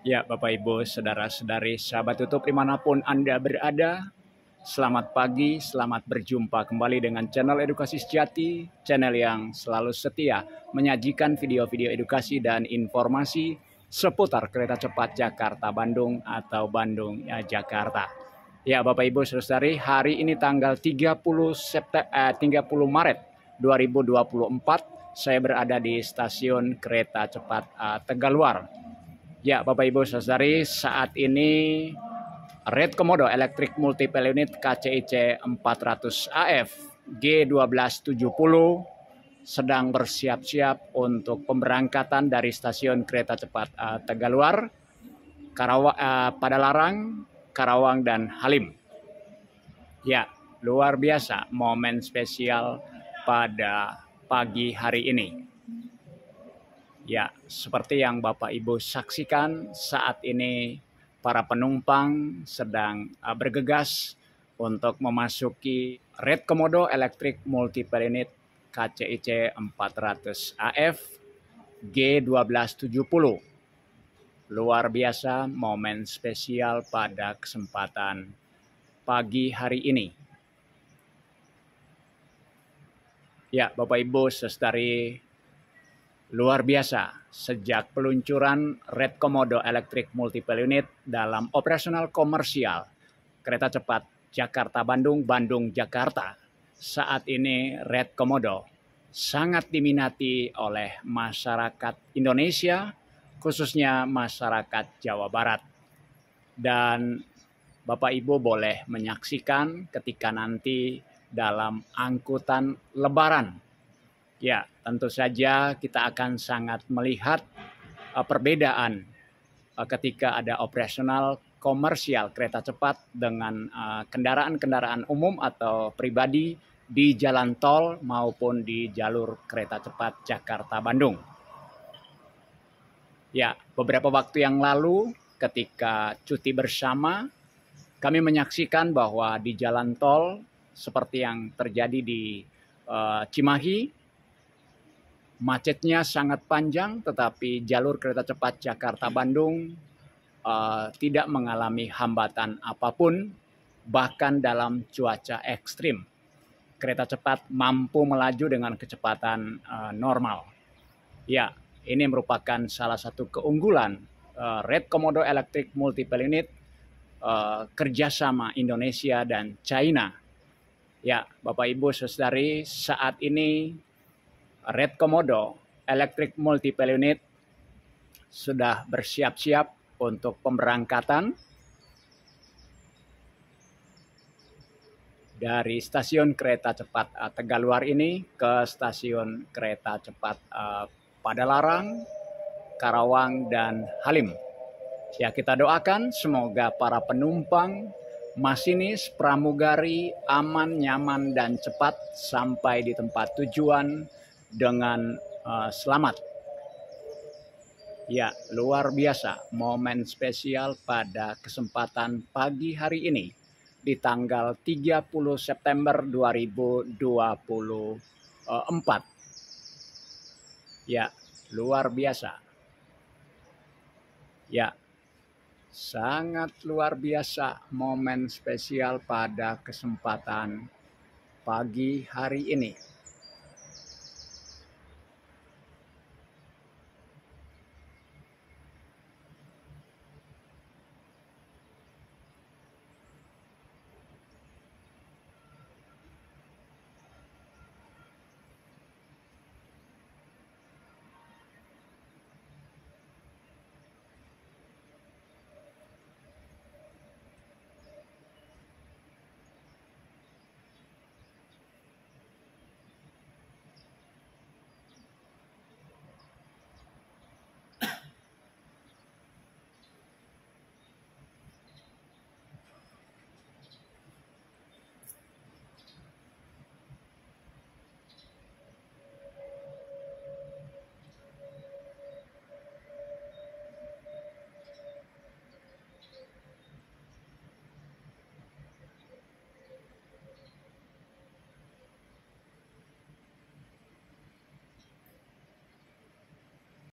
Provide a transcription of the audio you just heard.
Ya, Bapak Ibu, saudara-saudari, sahabat tutup dimanapun Anda berada, selamat pagi, selamat berjumpa kembali dengan channel Edukasi Sejati, channel yang selalu setia menyajikan video-video edukasi dan informasi seputar kereta cepat Jakarta-Bandung atau Bandung ya, Jakarta. Ya, Bapak Ibu, saudara-saudari, hari ini tanggal 30 September eh, 30 Maret 2024 saya berada di stasiun kereta cepat uh, Tegaluar Ya, Bapak Ibu Saudari, saat ini Red Komodo Electric Multiple Unit KCIC 400 AF G1270 sedang bersiap-siap untuk pemberangkatan dari stasiun kereta cepat uh, Tegaluar, Karawa, uh, eh, Padalarang, Karawang, dan Halim. Ya, luar biasa momen spesial pada pagi hari ini. Ya, seperti yang Bapak Ibu saksikan saat ini para penumpang sedang eh, bergegas untuk memasuki Red Komodo Electric Multiple Unit KCIC 400 AF G1270. Luar biasa momen spesial pada kesempatan pagi hari ini. Ya, Bapak Ibu, Sestari Luar biasa, sejak peluncuran Red Komodo Electric Multiple Unit dalam operasional komersial kereta cepat Jakarta-Bandung, Bandung-Jakarta, saat ini Red Komodo sangat diminati oleh masyarakat Indonesia, khususnya masyarakat Jawa Barat. Dan Bapak Ibu boleh menyaksikan ketika nanti dalam angkutan lebaran Ya, tentu saja kita akan sangat melihat uh, perbedaan uh, ketika ada operasional komersial kereta cepat dengan uh, kendaraan-kendaraan uh, umum atau pribadi di jalan tol maupun di jalur kereta cepat Jakarta-Bandung. Ya, beberapa waktu yang lalu ketika cuti bersama kami menyaksikan bahwa di jalan tol seperti yang terjadi di uh, Cimahi Macetnya sangat panjang, tetapi jalur kereta cepat Jakarta-Bandung uh, tidak mengalami hambatan apapun, bahkan dalam cuaca ekstrim. Kereta cepat mampu melaju dengan kecepatan uh, normal. Ya, ini merupakan salah satu keunggulan uh, Red Komodo Electric Multiple Unit uh, kerjasama Indonesia dan China. Ya, Bapak Ibu Saudari, saat ini Red Komodo Electric Multiple Unit sudah bersiap-siap untuk pemberangkatan dari stasiun kereta cepat eh, Tegaluar ini ke stasiun kereta cepat eh, Padalarang, Karawang, dan Halim. Ya kita doakan semoga para penumpang, masinis, pramugari aman, nyaman, dan cepat sampai di tempat tujuan dengan uh, selamat. Ya, luar biasa momen spesial pada kesempatan pagi hari ini di tanggal 30 September 2024. Eh, ya, luar biasa. Ya, sangat luar biasa momen spesial pada kesempatan pagi hari ini.